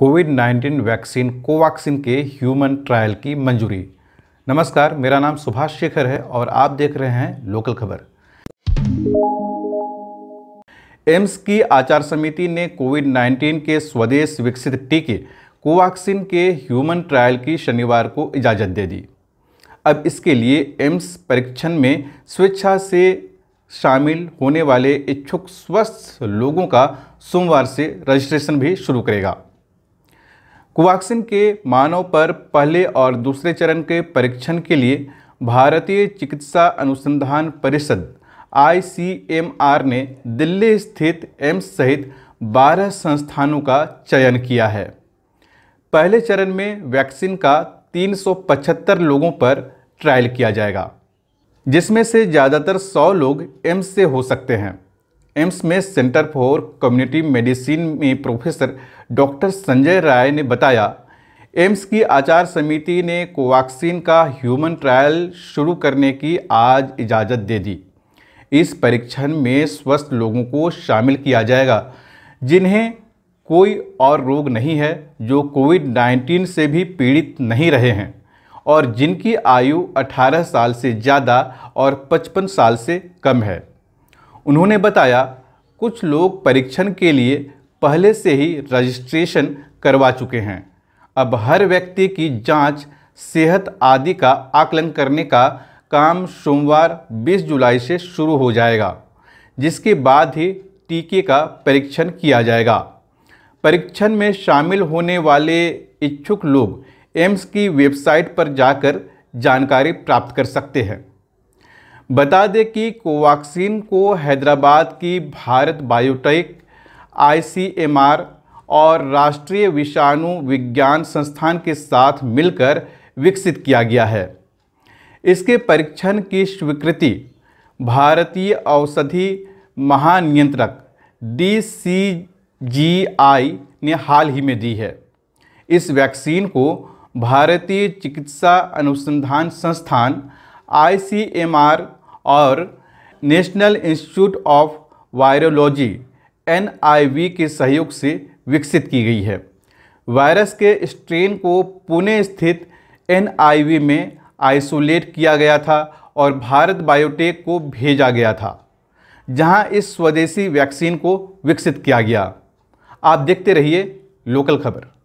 Covid 19 vaccine Covaxin के human trial की मंजूरी नमस्कार मेरा नाम सुभाष शेखर है और आप देख रहे हैं लोकल खबर एम्स की आचार समिति ने कोविड 19 के स्वदेश विकसित टीके कोवैक्सीन के ह्यूमन ट्रायल की शनिवार को इजाज़त दे दी अब इसके लिए एम्स परीक्षण में स्वेच्छा से शामिल होने वाले इच्छुक स्वस्थ लोगों का सोमवार से रजिस्ट्रेशन भी शुरू करेगा कोवैक्सीन के मानव पर पहले और दूसरे चरण के परीक्षण के लिए भारतीय चिकित्सा अनुसंधान परिषद आई ने दिल्ली स्थित एम्स सहित 12 संस्थानों का चयन किया है पहले चरण में वैक्सीन का 375 लोगों पर ट्रायल किया जाएगा जिसमें से ज़्यादातर 100 लोग एम्स से हो सकते हैं एम्स में सेंटर फॉर कम्युनिटी मेडिसिन में प्रोफेसर डॉक्टर संजय राय ने बताया एम्स की आचार समिति ने कोवैक्सीन का ह्यूमन ट्रायल शुरू करने की आज इजाज़त दे दी इस परीक्षण में स्वस्थ लोगों को शामिल किया जाएगा जिन्हें कोई और रोग नहीं है जो कोविड 19 से भी पीड़ित नहीं रहे हैं और जिनकी आयु 18 साल से ज़्यादा और 55 साल से कम है उन्होंने बताया कुछ लोग परीक्षण के लिए पहले से ही रजिस्ट्रेशन करवा चुके हैं अब हर व्यक्ति की जांच, सेहत आदि का आकलन करने का काम सोमवार 20 जुलाई से शुरू हो जाएगा जिसके बाद ही टीके का परीक्षण किया जाएगा परीक्षण में शामिल होने वाले इच्छुक लोग एम्स की वेबसाइट पर जाकर जानकारी प्राप्त कर सकते हैं बता दें कि कोवैक्सीन को हैदराबाद की भारत बायोटेक आईसीएमआर और राष्ट्रीय विषाणु विज्ञान संस्थान के साथ मिलकर विकसित किया गया है इसके परीक्षण की स्वीकृति भारतीय औषधि महानियंत्रक डी सी जी आई ने हाल ही में दी है इस वैक्सीन को भारतीय चिकित्सा अनुसंधान संस्थान आईसीएमआर और नेशनल इंस्टीट्यूट ऑफ वायरोलॉजी एन के सहयोग से विकसित की गई है वायरस के स्ट्रेन को पुणे स्थित एन में आइसोलेट किया गया था और भारत बायोटेक को भेजा गया था जहां इस स्वदेशी वैक्सीन को विकसित किया गया आप देखते रहिए लोकल खबर